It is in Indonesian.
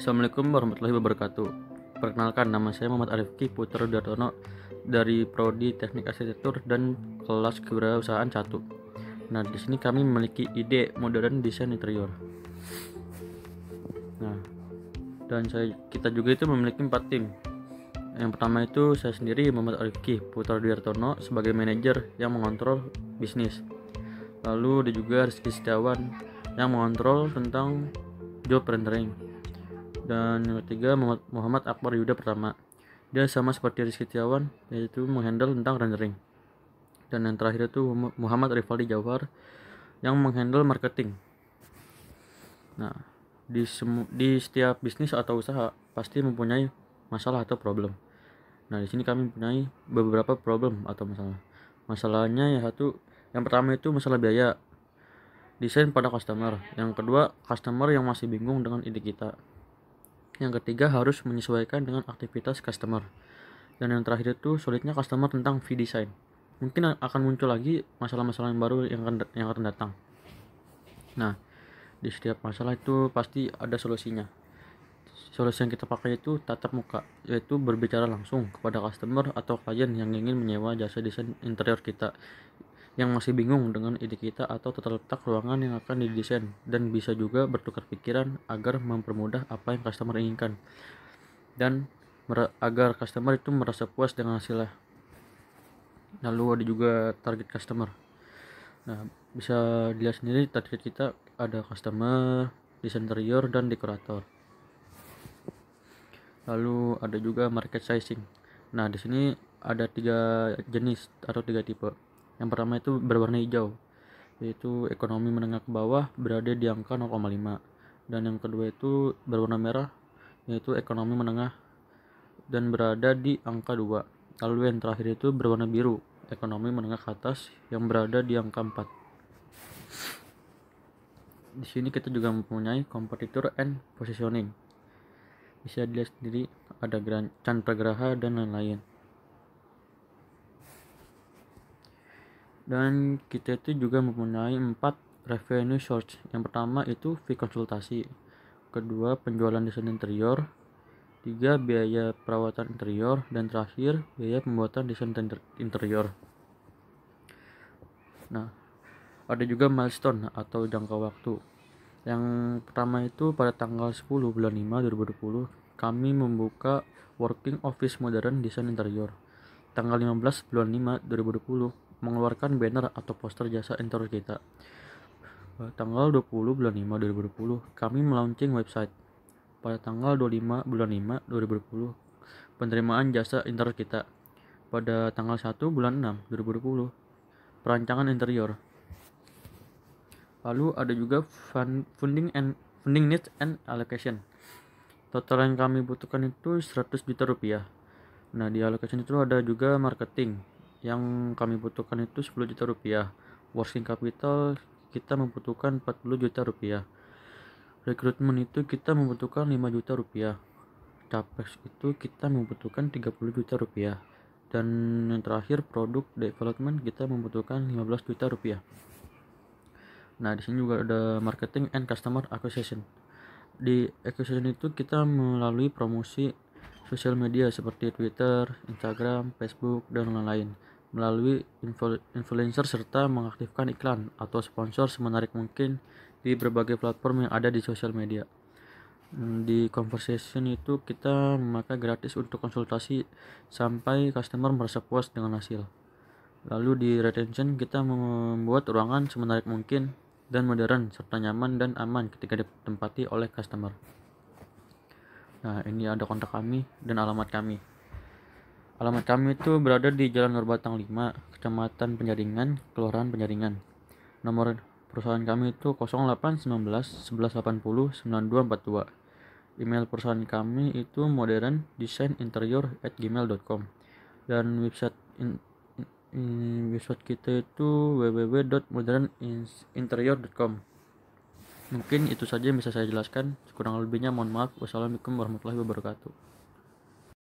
Assalamualaikum warahmatullahi wabarakatuh Perkenalkan nama saya Muhammad Arifki Putra Dartono dari Prodi Teknik Arsitektur dan kelas kewirausahaan 1. Nah, di sini kami memiliki ide modern desain interior. Nah, dan saya kita juga itu memiliki empat tim. Yang pertama itu saya sendiri Muhammad Arifki Putra Dartono sebagai manajer yang mengontrol bisnis. Lalu ada juga Rizky Setiawan yang mengontrol tentang Joe Rendering dan yang ketiga Muhammad Akbar Yuda pertama dia sama seperti Rizky Tiawan yaitu menghandle tentang rendering dan yang terakhir itu Muhammad Rivaldi Jawar yang menghandle marketing nah di semu di setiap bisnis atau usaha pasti mempunyai masalah atau problem nah di sini kami mempunyai beberapa problem atau masalah masalahnya yang satu yang pertama itu masalah biaya desain pada customer yang kedua customer yang masih bingung dengan ide kita yang ketiga harus menyesuaikan dengan aktivitas customer dan yang terakhir itu sulitnya customer tentang fee design mungkin akan muncul lagi masalah-masalah yang baru yang akan, yang akan datang nah di setiap masalah itu pasti ada solusinya solusi yang kita pakai itu tatap muka yaitu berbicara langsung kepada customer atau klien yang ingin menyewa jasa desain interior kita yang masih bingung dengan ide kita atau tata letak ruangan yang akan didesain dan bisa juga bertukar pikiran agar mempermudah apa yang customer inginkan dan agar customer itu merasa puas dengan hasilnya. Lalu ada juga target customer. Nah, bisa dilihat sendiri target kita ada customer, desain interior dan dekorator. Lalu ada juga market sizing. Nah, di sini ada tiga jenis atau tiga tipe yang pertama itu berwarna hijau, yaitu ekonomi menengah ke bawah berada di angka 0,5. Dan yang kedua itu berwarna merah, yaitu ekonomi menengah dan berada di angka 2. Lalu yang terakhir itu berwarna biru, ekonomi menengah ke atas yang berada di angka 4. Di sini kita juga mempunyai kompetitor and positioning. Bisa dilihat sendiri ada Chandra Graha dan lain-lain. dan kita itu juga mempunyai empat revenue source yang pertama itu fee konsultasi kedua penjualan desain interior tiga biaya perawatan interior dan terakhir biaya pembuatan desain interior nah ada juga milestone atau jangka waktu yang pertama itu pada tanggal 10 bulan 5 2020 kami membuka working office modern desain interior tanggal 15 bulan 5 2020 mengeluarkan banner atau poster jasa interior kita. Tanggal 20 bulan 5 2020, kami melaunching website. Pada tanggal 25 bulan 5 2020, penerimaan jasa interior kita. Pada tanggal 1 bulan 6 2020, perancangan interior. Lalu ada juga funding and funding needs and allocation. Total yang kami butuhkan itu 100 juta rupiah. Nah, di allocation itu ada juga marketing, yang kami butuhkan itu 10 juta rupiah working capital kita membutuhkan 40 juta rupiah rekrutmen itu kita membutuhkan 5 juta rupiah capex itu kita membutuhkan 30 juta rupiah dan yang terakhir produk development kita membutuhkan 15 juta rupiah nah di sini juga ada marketing and customer acquisition di acquisition itu kita melalui promosi sosial media seperti Twitter, Instagram, Facebook, dan lain-lain melalui influencer serta mengaktifkan iklan atau sponsor semenarik mungkin di berbagai platform yang ada di sosial media. Hmm, di conversation itu kita memakai gratis untuk konsultasi sampai customer merasa puas dengan hasil. Lalu di retention kita membuat ruangan semenarik mungkin dan modern serta nyaman dan aman ketika ditempati oleh customer. Nah, ini ada kontak kami dan alamat kami. Alamat kami itu berada di Jalan Nurbatang 5, Kecamatan Penjaringan, Kelurahan Penjaringan. Nomor perusahaan kami itu 0819 1180 9242. Email perusahaan kami itu modern design interior at gmail.com dan website in, in, website kita itu www.moderninterior.com Mungkin itu saja yang bisa saya jelaskan. Kurang lebihnya mohon maaf. Wassalamualaikum warahmatullahi wabarakatuh.